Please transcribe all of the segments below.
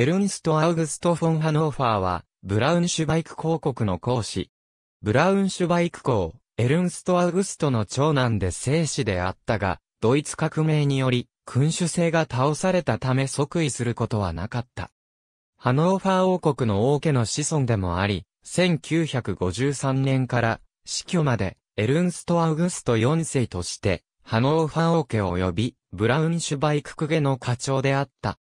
エルンスト・アウグスト・フォン・ハノーファーは、ブラウンシュバイク公国の公子。ブラウンシュバイク公、エルンスト・アウグストの長男で生子であったが、ドイツ革命により、君主制が倒されたため即位することはなかった。ハノーファー王国の王家の子孫でもあり、1953年から死去までエルンスト・アウグスト4世として、ハノーファー王家及びブラウンシュバイク公家の課長であった。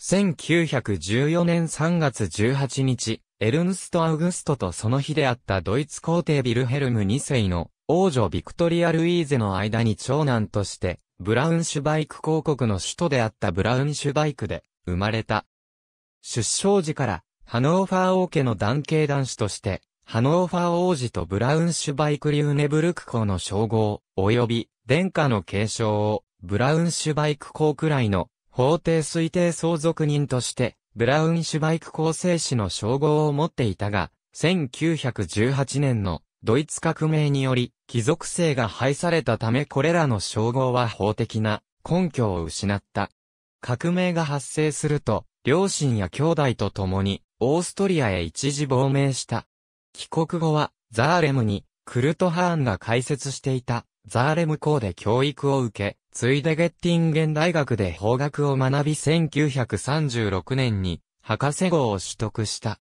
1914年3月18日、エルンスト・アウグストとその日であったドイツ皇帝ビルヘルム2世の王女ビクトリア・ルイーゼの間に長男として、ブラウンシュバイク公国の首都であったブラウンシュバイクで生まれた。出生時からハノーファー王家の男系男子として、ハノーファー王子とブラウンシュバイクリューネブルク公の称号、及び殿下の継承をブラウンシュバイク公くらいの法定推定相続人として、ブラウンシュバイク構成士の称号を持っていたが、1918年のドイツ革命により、貴族性が廃されたためこれらの称号は法的な根拠を失った。革命が発生すると、両親や兄弟と共に、オーストリアへ一時亡命した。帰国後は、ザーレムに、クルトハーンが開設していた、ザーレム校で教育を受け、ついでゲッティンゲン大学で法学を学び1936年に博士号を取得した。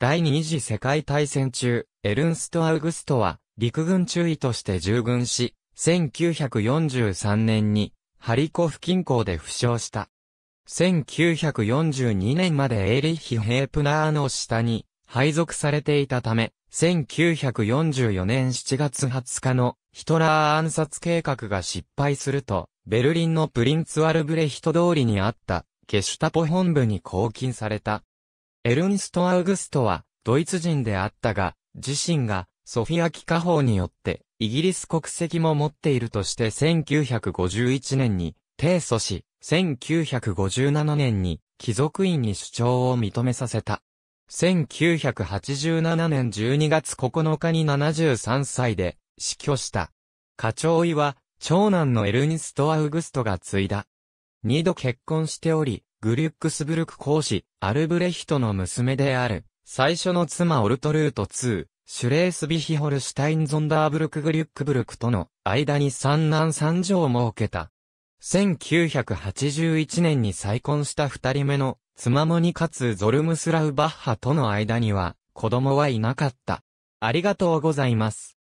第二次世界大戦中、エルンスト・アウグストは陸軍中尉として従軍し、1943年にハリコフ近郊で負傷した。1942年までエリヒ・ヘープナーの下に配属されていたため、1944年7月20日のヒトラー暗殺計画が失敗すると、ベルリンのプリンツアルブレヒト通りにあった、ケシュタポ本部に拘禁された。エルンスト・アウグストは、ドイツ人であったが、自身が、ソフィア帰化法によって、イギリス国籍も持っているとして1951年に、提訴し、1957年に、貴族院に主張を認めさせた。1987年12月9日に73歳で死去した。課長位は長男のエルニスト・アウグストが継いだ。二度結婚しており、グリュックスブルク公使、アルブレヒトの娘である、最初の妻オルトルート2、シュレースビヒホルシュタインゾンダーブルク・グリュックブルクとの間に三男三女を設けた。1981年に再婚した二人目の妻もにかつゾルムスラウ・バッハとの間には子供はいなかった。ありがとうございます。